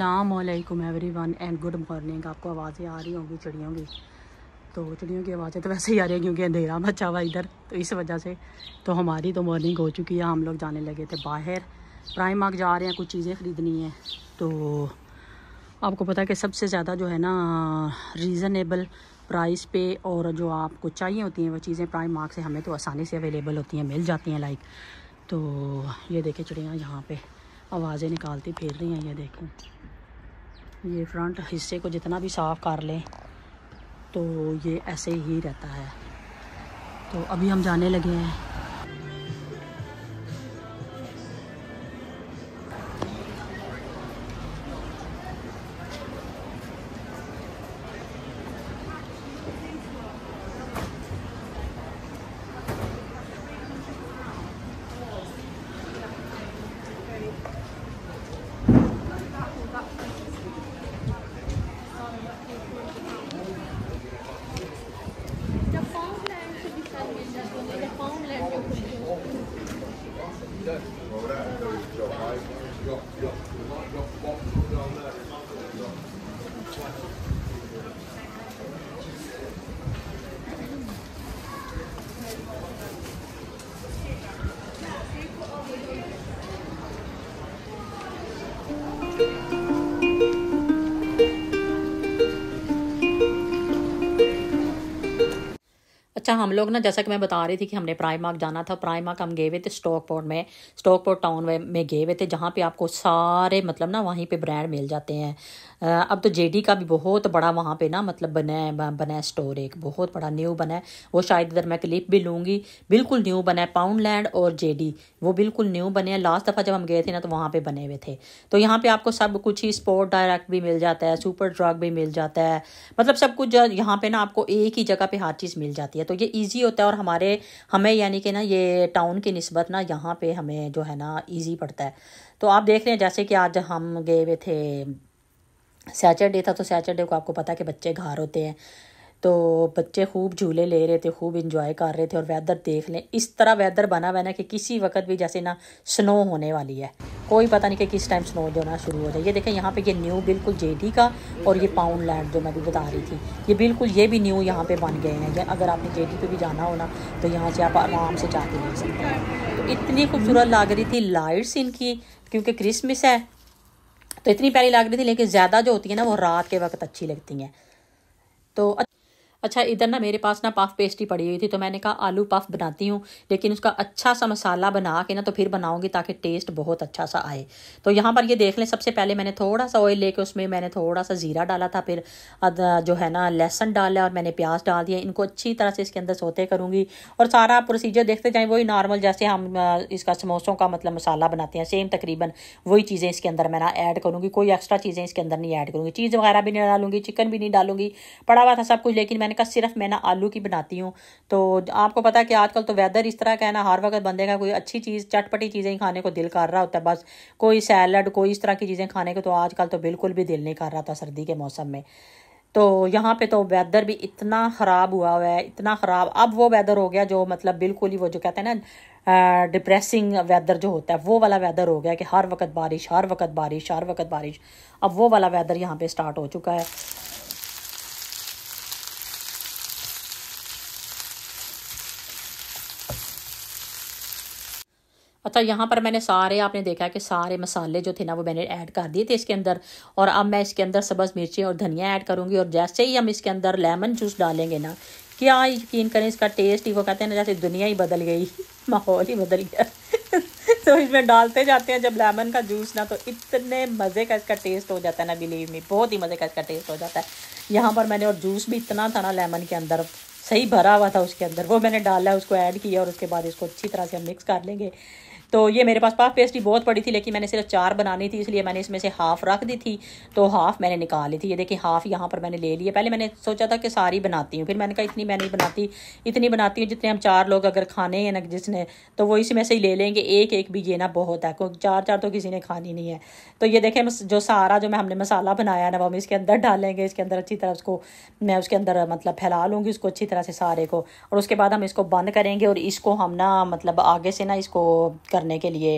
Aslam everyone and good morning आपको आवाज़ें आ रही होंगी चिड़ियों की तो चिड़ियों की आवाज़ें तो वैसे ही आ रही हैं क्योंकि अंधेरा बचा हुआ इधर तो इस वजह से तो हमारी तो मॉर्निंग हो चुकी है हम लोग जाने लगे थे बाहर प्राइम मार्क जा रहे हैं कुछ चीज़ें ख़रीदनी हैं तो आपको पता है कि सबसे ज़्यादा जो है ना रीज़नेबल प्राइस पे और जो आपको चाहिए होती हैं वो चीज़ें प्राइम मार्क से हमें तो आसानी से अवेलेबल होती हैं मिल जाती हैं लाइक तो ये देखें चिड़ियाँ यहाँ पर आवाज़ें निकालती फिर रही हैं ये देखें ये फ्रंट हिस्से को जितना भी साफ़ कर लें तो ये ऐसे ही रहता है तो अभी हम जाने लगे हैं Thank you. अच्छा हम लोग ना जैसा कि मैं बता रही थी कि हमने प्राइमार्क जाना था प्राइमार्क हम गए हुए थे स्टॉकपोर्ट में स्टॉकपोर्ट टाउन में, गए हुए थे जहाँ पे आपको सारे मतलब ना वहीं पे ब्रांड मिल जाते हैं अब तो जेडी का भी बहुत बड़ा वहाँ पे ना मतलब बना है बना है स्टोर एक बहुत बड़ा न्यू बना है वो शायद इधर मैं क्लिप भी लूँगी बिल्कुल न्यू बना है पाउंड लैंड और जेडी वो बिल्कुल न्यू बने हैं लास्ट दफ़ा जब हम गए थे ना तो वहाँ पे बने हुए थे तो यहाँ पे आपको सब कुछ ही स्पोर्ट डायरेक्ट भी मिल जाता है सुपर ड्रग भी मिल जाता है मतलब सब कुछ यहाँ पे ना आपको एक ही जगह पे हर चीज़ मिल जाती है तो ये ईजी होता है और हमारे हमें यानी कि ना ये टाउन की नस्बत ना यहाँ पे हमें जो है ना ईजी पड़ता है तो आप देख रहे हैं जैसे कि आज हम गए हुए थे सैटरडे था तो सैटरडे को आपको पता है कि बच्चे घर होते हैं तो बच्चे खूब झूले ले रहे थे खूब इंजॉय कर रहे थे और वेदर देख लें इस तरह वेदर बना हुआ ना कि किसी वक्त भी जैसे ना स्नो होने वाली है कोई पता नहीं कि किस टाइम स्नो जो ना शुरू हो जाए ये देखें यहाँ पे ये न्यू बिल्कुल जे का और ये पाउंड लैंड जो मैं भी बता रही थी ये बिल्कुल ये भी न्यू यहाँ पर बन गए हैं अगर आपने जे डी भी जाना हो ना तो यहाँ से आप आराम से जाके ले सकते हैं तो इतनी खूबसूरत हम्म। लग रही थी लाइट्स इनकी क्योंकि क्रिसमस है तो इतनी प्यारी लग रही थी लेकिन ज़्यादा जो होती है ना वो रात के वक्त अच्छी लगती हैं तो अच्छा इधर ना मेरे पास ना पफ पेस्ट्री पड़ी हुई थी तो मैंने कहा आलू पफ बनाती हूँ लेकिन उसका अच्छा सा मसाला बना के ना तो फिर बनाऊँगी ताकि टेस्ट बहुत अच्छा सा आए तो यहाँ पर ये देख लें सबसे पहले मैंने थोड़ा सा ऑयल लेके उसमें मैंने थोड़ा सा ज़ीरा डाला था फिर जो है ना लहसन डाला और मैंने प्याज डाल दिया इनको अच्छी तरह से इसके अंदर सोते करूँगी और सारा प्रोसीजर देखते जाएँ वही नॉर्मल जैसे हम इसका समोसों का मतलब मसाला बनाते हैं सेम तकरीबन वही चीज़ें इसके अंदर मैं ना ऐड करूँगी कोई एक्स्ट्रा चीज़ें इसके अंदर नहीं ऐड करूँगी चीज़ वगैरह भी नहीं डालूंगी चिकन भी नहीं डालूंगी पड़ा हुआ था सब कुछ लेकिन मैंने मैंने कहा सिर्फ मैं ना आलू की बनाती हूँ तो आपको पता है कि आजकल तो वेदर इस तरह का है ना हर वक्त बंदे का कोई अच्छी चीज़ चटपटी चीज़ें खाने को दिल कर रहा होता है बस कोई सैलड कोई इस तरह की चीज़ें खाने को तो आजकल तो बिल्कुल भी दिल नहीं कर रहा था सर्दी के मौसम में तो यहाँ पे तो वेदर भी इतना ख़राब हुआ हुआ है इतना ख़राब अब वो वेदर हो गया जो मतलब बिल्कुल ही वो जो कहते हैं ना डिप्रेसिंग वेदर जो होता है वो वाला वेदर हो गया कि हर वक्त बारिश हर वक्त बारिश हर वक्त बारिश अब वो वाला वेदर यहाँ पे स्टार्ट हो चुका है अच्छा यहाँ पर मैंने सारे आपने देखा कि सारे मसाले जो थे ना वो मैंने ऐड कर दिए थे इसके अंदर और अब मैं इसके अंदर सब्ज़ मिर्ची और धनिया ऐड करूँगी और जैसे ही हम इसके अंदर लेमन जूस डालेंगे ना क्या यकीन करें इसका टेस्ट ही वो कहते हैं ना जैसे दुनिया ही बदल गई माहौल ही बदल गया तो इसमें डालते जाते हैं जब लेमन का जूस ना तो इतने मज़े का इसका टेस्ट हो जाता है ना बिलीव में बहुत ही मज़े का इसका टेस्ट हो जाता है यहाँ पर मैंने और जूस भी इतना था ना लेमन के अंदर सही भरा हुआ था उसके अंदर वो मैंने डाला उसको ऐड किया और उसके बाद इसको अच्छी तरह से हम मिक्स कर लेंगे तो ये मेरे पास पाफ पेस्ट्री बहुत पड़ी थी लेकिन मैंने सिर्फ चार बनानी थी इसलिए मैंने इसमें से हाफ़ रख दी थी तो हाफ़ मैंने निकाल ली थी ये देखिए हाफ़ यहाँ पर मैंने ले लिए पहले मैंने सोचा था कि सारी बनाती हूँ फिर मैंने कहा इतनी मैं नहीं बनाती इतनी बनाती हूँ जितने हम चार लोग अगर खाने हैं ना जिसने तो वो इसमें से ही ले लेंगे एक एक भी ये ना बहुत है क्योंकि चार चार तो किसी ने खानी नहीं है तो ये देखें जो सारा जो मैं हमने मसाला बनाया ना वो हम इसके अंदर डालेंगे इसके अंदर अच्छी तरह उसको मैं उसके अंदर मतलब फैला लूँगी उसको अच्छी तरह से सारे को और उसके बाद हम इसको बंद करेंगे और इसको हम ना मतलब आगे से ना इसको करने के लिए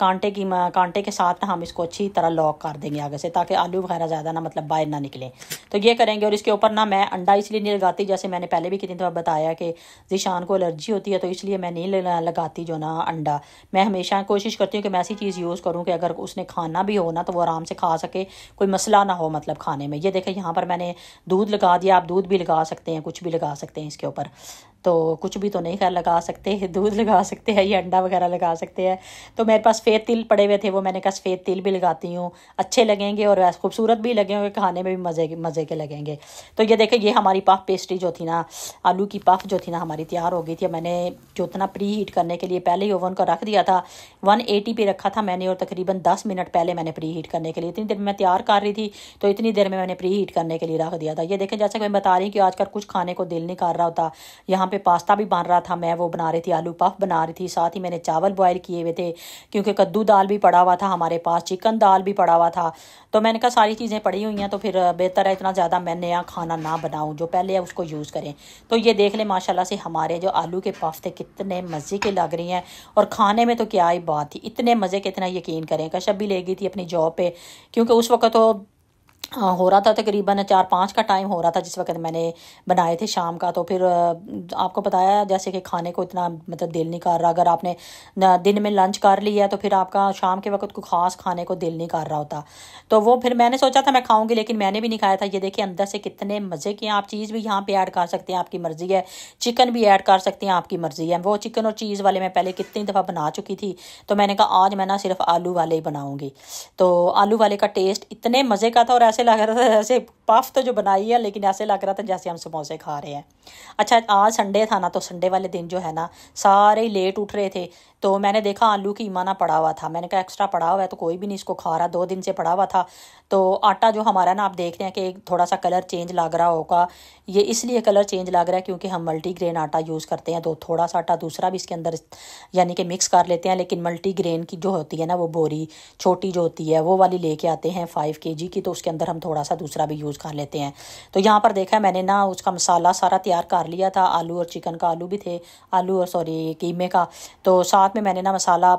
कांटे की कांटे के साथ ना हम इसको अच्छी तरह लॉक कर देंगे आगे से ताकि आलू वगैरह ज़्यादा ना मतलब बाहर ना निकले तो ये करेंगे और इसके ऊपर ना मैं अंडा इसलिए नहीं लगाती जैसे मैंने पहले भी कितनी दफ़ा बताया कि जिशान को एलर्जी होती है तो इसलिए मैं नहीं लगाती जो ना अंडा मैं हमेशा कोशिश करती हूँ कि मैं ऐसी चीज़ यूज़ करूँ कि अगर उसने खाना भी हो ना तो वो आराम से खा सके कोई मसला ना हो मतलब खाने में ये देखें यहाँ पर मैंने दूध लगा दिया आप दूध भी लगा सकते हैं कुछ भी लगा सकते हैं इसके ऊपर तो कुछ भी तो नहीं कर लगा सकते दूध लगा सकते हैं या अंडा वगैरह लगा सकते हैं तो मेरे पास सफ़ेद तिल पड़े हुए थे वो मैंने कहा सफ़ेद तिल भी लगाती हूँ अच्छे लगेंगे और वैसे खूबसूरत भी लगेंगे खाने में भी मज़े के मज़े के लगेंगे तो ये देखें ये हमारी पफ पेस्ट्री जो थी ना आलू की पफ जो थी ना हमारी तैयार हो गई थी मैंने जो इतना प्री हीट करने के लिए पहले ही ओवन को रख दिया था वन एटी पे रखा था मैंने और तकरीबन दस मिनट पहले मैंने प्री हीट करने के लिए इतनी देर में तैयार कर रही थी तो इतनी देर में मैंने प्री हीट करने के लिए रख दिया था ये देखें जैसा कि मैं बता रही हूँ कि आजकल कुछ खाने को दिल नहीं कर रहा होता यहाँ पे पास्ता भी बन रहा था मैं वो बना रही थी आलू पफ बना रही थी साथ ही मैंने चावल बॉयल किए हुए थे क्योंकि कद्दू दाल भी पड़ा हुआ था हमारे पास चिकन दाल भी पड़ा हुआ था तो मैंने कहा सारी चीज़ें पड़ी हुई हैं तो फिर बेहतर है इतना ज़्यादा मैं नया खाना ना बनाऊँ जो पहले है उसको यूज़ करें तो ये देख लें माशाला से हमारे जो आलू के पफ थे कितने मज़े के लग रही हैं और खाने में तो क्या ही बात थी इतने मज़े के इतना यकीन करें कश्यप भी ले गई थी अपनी जॉब पर क्योंकि उस वक्त तो हाँ, हो रहा था तकरीबन चार पाँच का टाइम हो रहा था जिस वक्त मैंने बनाए थे शाम का तो फिर आपको बताया जैसे कि खाने को इतना मतलब दिल नहीं कर रहा अगर आपने दिन में लंच कर लिया तो फिर आपका शाम के वक्त को खास खाने को दिल नहीं कर रहा होता तो वो फिर मैंने सोचा था मैं खाऊंगी लेकिन मैंने भी नहीं खाया था ये देखिए अंदर से कितने मज़े के आप चीज़ भी यहाँ पर ऐड कर सकते हैं आपकी मर्ज़ी है चिकन भी ऐड कर सकते हैं आपकी मर्ज़ी है वो चिकन और चीज़ वाले मैं पहले कितनी दफ़ा बना चुकी थी तो मैंने कहा आज मैं ना सिर्फ आलू वाले ही बनाऊँगी तो आलू वाले का टेस्ट इतने मज़े का था और ऐसे ऐसे लग रहा था जैसे पफ तो जो बनाई है लेकिन ऐसे लग रहा था जैसे हम समोसे खा रहे हैं अच्छा आज संडे था ना तो संडे वाले दिन जो है ना सारे ही लेट उठ रहे थे तो मैंने देखा आलू की ईमाना पड़ा हुआ था मैंने कहा एक्स्ट्रा पड़ा हुआ है तो कोई भी नहीं इसको खा रहा दो दिन से पड़ा हुआ था तो आटा जो हमारा ना आप देख रहे हैं कि थोड़ा सा कलर चेंज लग रहा होगा ये इसलिए कलर चेंज लग रहा है क्योंकि हम मल्टीग्रेन आटा यूज़ करते हैं तो थोड़ा सा आटा दूसरा भी इसके अंदर यानी कि मिक्स कर लेते हैं लेकिन मल्टीग्रेन की जो होती है ना वो बोरी छोटी जो होती है वो वाली लेके आते हैं फाइव के जी की तो उसके अंदर हम थोड़ा सा दूसरा भी यूज़ कर लेते हैं तो यहाँ पर देखा मैंने ना उसका मसाला सारा तैयार कर लिया था आलू और चिकन का आलू भी थे आलू और सॉरी कीमे का तो साथ साथ में मैंने ना मसाला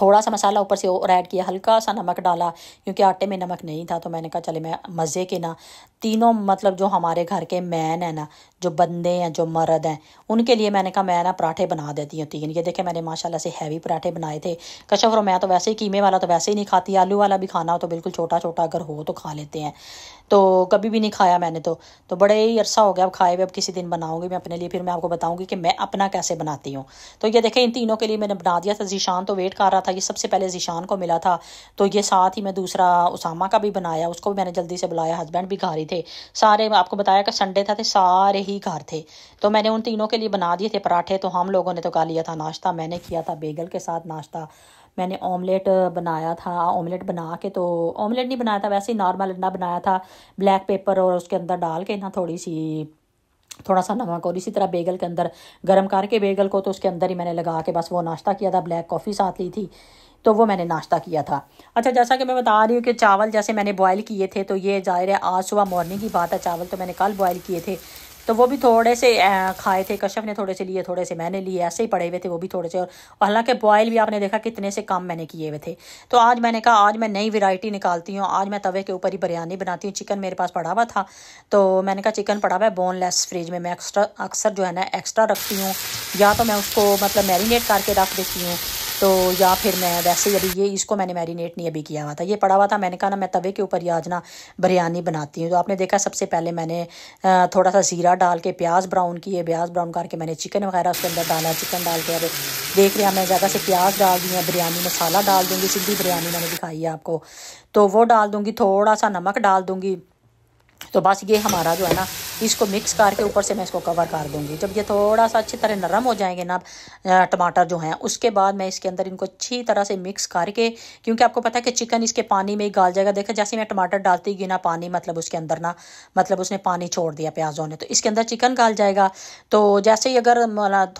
थोड़ा सा मसाला ऊपर से और ऐड किया हल्का सा नमक डाला क्योंकि आटे में नमक नहीं था तो मैंने कहा चले मैं मज़े के ना तीनों मतलब जो हमारे घर के मैन है ना जो बंदे हैं जो मर्द हैं उनके लिए मैंने कहा मैं ना पराठे बना देती हूँ तीन ये देखे मैंने माशाल्लाह से हैवी पराठे बनाए थे कशफ और मैं तो वैसे ही कीमे वाला तो वैसे ही नहीं खाती आलू वाला भी खाना हो तो बिल्कुल छोटा छोटा अगर हो तो खा लेते हैं तो कभी भी नहीं खाया मैंने तो तो बड़े ही अरसा हो गया अब खाए हुए अब किसी दिन बनाऊंगी मैं अपने लिए फिर मैं आपको बताऊंगी कि मैं अपना कैसे बनाती हूँ तो ये देखें इन तीनों के लिए मैंने बना दिया था जीशान तो वेट कर रहा था ये सबसे पहले जीशान को मिला था तो ये साथ ही मैं दूसरा उसामा का भी बनाया उसको भी मैंने जल्दी से बुलाया हस्बैंड भी घर ही थे सारे आपको बताया कि संडे था थे तो सारे ही घर थे तो मैंने उन तीनों के लिए बना दिए थे पराठे तो हम लोगों ने तो कहा लिया था नाश्ता मैंने किया था बेगल के साथ नाश्ता मैंने ऑमलेट बनाया था ऑमलेट बना के तो ऑमलेट नहीं बनाया था वैसे ही नॉर्मल अंडा बनाया था ब्लैक पेपर और उसके अंदर डाल के ना थोड़ी सी थोड़ा सा नमक और इसी तरह बेगल के अंदर गर्म करके बेगल को तो उसके अंदर ही मैंने लगा के बस वो नाश्ता किया था ब्लैक कॉफ़ी साथ ली थी तो वो मैंने नाश्ता किया था अच्छा जैसा कि मैं बता रही हूँ कि चावल जैसे मैंने बॉयल किए थे तो ये जाहिर है आज सुबह मॉर्निंग की बात है चावल तो मैंने कल बॉयल किए थे तो वो भी थोड़े से खाए थे कश्यप ने थोड़े से लिए थोड़े से मैंने लिए ऐसे ही पड़े हुए थे वो भी थोड़े से और हालांकि बॉयल भी आपने देखा कितने से कम मैंने किए हुए थे तो आज मैंने कहा आज मैं नई वैरायटी निकालती हूँ आज मैं तवे के ऊपर ही बिरयानी बनाती हूँ चिकन मेरे पास पड़ा हुआ था तो मैंने कहा चिकन पड़ा हुआ है बोनलेस फ्रिज में मैं एक्स्ट्रा अक्सर जो है ना एक्स्ट्रा रखती हूँ या तो मैं उसको मतलब मैरिनेट करके रख देती हूँ तो या फिर मैं वैसे ही अभी ये इसको मैंने मैरिनेट नहीं अभी किया हुआ था ये पड़ा हुआ था मैंने कहा ना मैं तवे के ऊपर ही आज ना बिरयानी बनाती हूँ तो आपने देखा सबसे पहले मैंने थोड़ा सा ज़ीरा डाल के प्याज ब्राउन किए प्याज ब्राउन करके मैंने चिकन वगैरह उसके अंदर डाला चिकन डाल के अब देख लिया मैं ज़्यादा से प्याज डाल दी है बिरयानी मसाला डाल दूँगी सीधी बिरयानी मैंने दिखाई है आपको तो वो डाल दूँगी थोड़ा सा नमक डाल दूँगी तो बस ये हमारा जो है ना इसको मिक्स करके ऊपर से मैं इसको कवर कर दूंगी जब ये थोड़ा सा अच्छी तरह नरम हो जाएंगे ना टमाटर जो हैं उसके बाद मैं इसके अंदर इनको अच्छी तरह से मिक्स करके क्योंकि आपको पता है कि चिकन इसके पानी में ही गाल जाएगा देखा जैसे मैं टमाटर डालती गई ना पानी मतलब उसके अंदर ना मतलब उसने पानी छोड़ दिया प्याजों ने तो इसके अंदर चिकन गाल जाएगा तो जैसे ही अगर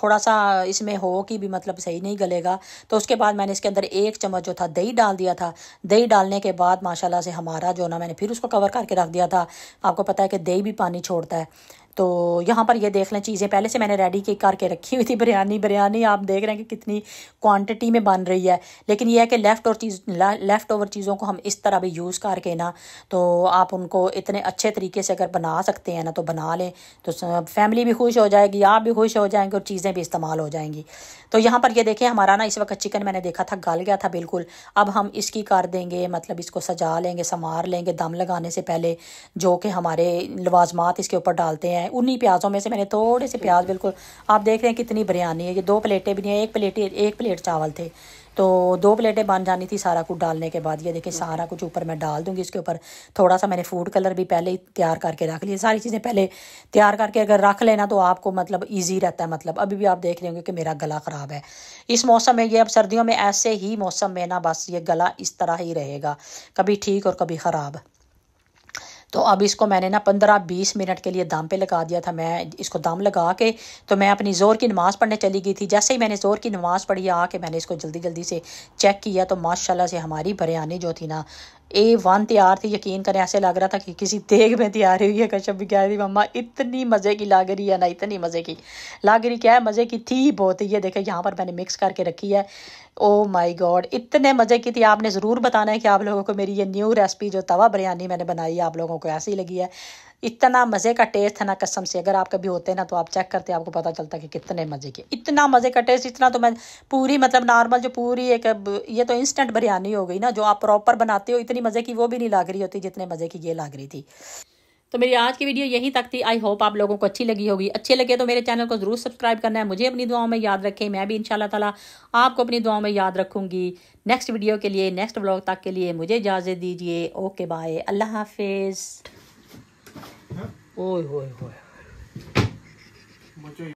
थोड़ा सा इसमें हो कि भी मतलब सही नहीं गलेगा तो उसके बाद मैंने इसके अंदर एक चम्मच जो था दही डाल दिया था दही डालने के बाद माशाला से हमारा जो ना मैंने फिर उसको कवर करके रख दिया था आपको पता है कि दही भी पानी छोड़ता है तो यहाँ पर ये देख लें चीज़ें पहले से मैंने रेडी की करके रखी हुई थी बिरयानी बिरयानी आप देख रहे हैं कि कितनी क्वांटिटी में बन रही है लेकिन यह है कि लेफ़्ट और चीज़ लेफ़्ट ओवर चीज़ों को हम इस तरह भी यूज़ करके ना तो आप उनको इतने अच्छे तरीके से अगर बना सकते हैं ना तो बना लें तो फैमिली भी खुश हो जाएगी आप भी खुश हो जाएंगे और चीज़ें भी इस्तेमाल हो जाएंगी तो यहाँ पर यह देखें हमारा ना इस वक्त चिकन मैंने देखा था गल गया था बिल्कुल अब हम इसकी कर देंगे मतलब इसको सजा लेंगे संवार लेंगे दम लगाने से पहले जो कि हमारे लवाजमात इसके ऊपर डालते हैं है उन्हीं प्याज़ों में से मैंने थोड़े से प्याज बिल्कुल आप देख रहे हैं कितनी बिरयानी है ये दो प्लेटें भी नहीं है एक प्लेट एक प्लेट चावल थे तो दो प्लेटें बन जानी थी सारा कुछ डालने के बाद ये देखिए सारा कुछ ऊपर मैं डाल दूंगी इसके ऊपर थोड़ा सा मैंने फूड कलर भी पहले ही तैयार करके रख लिया सारी चीज़ें पहले तैयार करके अगर रख लेना तो आपको मतलब ईजी रहता है मतलब अभी भी आप देख रहे होंगे कि मेरा गला ख़राब है इस मौसम में ये अब सर्दियों में ऐसे ही मौसम में ना बस ये गला इस तरह ही रहेगा कभी ठीक और कभी ख़राब तो अब इसको मैंने ना पंद्रह बीस मिनट के लिए दाम पे लगा दिया था मैं इसको दाम लगा के तो मैं अपनी ज़ोर की नमाज़ पढ़ने चली गई थी जैसे ही मैंने ज़ोर की नमाज़ पढ़ी आके मैंने इसको जल्दी जल्दी से चेक किया तो माशाल्लाह से हमारी बिरयानी जो थी ना ए वन तैयार थी यकीन करें ऐसे लग रहा था कि किसी देख में तैयार हुई है कश्यप भी कह रही मम्मा इतनी मज़े की लग रही है ना इतनी मज़े की लग रही क्या है मज़े की थी बहुत ये देखे यहाँ पर मैंने मिक्स करके रखी है ओ माई गॉड इतने मज़े की थी आपने ज़रूर बताना है कि आप लोगों को मेरी ये न्यू रेसिपी जो तवा बिरयानी मैंने बनाई है आप लोगों को ऐसी लगी है इतना मज़े का टेस्ट है ना कसम से अगर आप कभी होते ना तो आप चेक करते हैं आपको पता चलता कि कितने मज़े के इतना मज़े का टेस्ट इतना तो मैं पूरी मतलब नॉर्मल जो पूरी एक ये तो इंस्टेंट बिरयानी हो गई ना जो आप प्रॉपर बनाते हो इतनी मज़े की वो भी नहीं लाग रही होती जितने मज़े की ये लाग रही थी तो मेरी आज की वीडियो यहीं तक थी आई होप आप लोगों को अच्छी लगी होगी अच्छे लगे तो मेरे चैनल को जरूर सब्सक्राइब करना है मुझे अपनी दुआओं में याद रखें मैं भी इंशाल्लाह ताला आपको अपनी दुआओं में याद रखूंगी नेक्स्ट वीडियो के लिए नेक्स्ट ब्लॉग तक के लिए मुझे इजाज़त दीजिए ओके बाय अल्लाह हाफिज़ 呦！喂喂！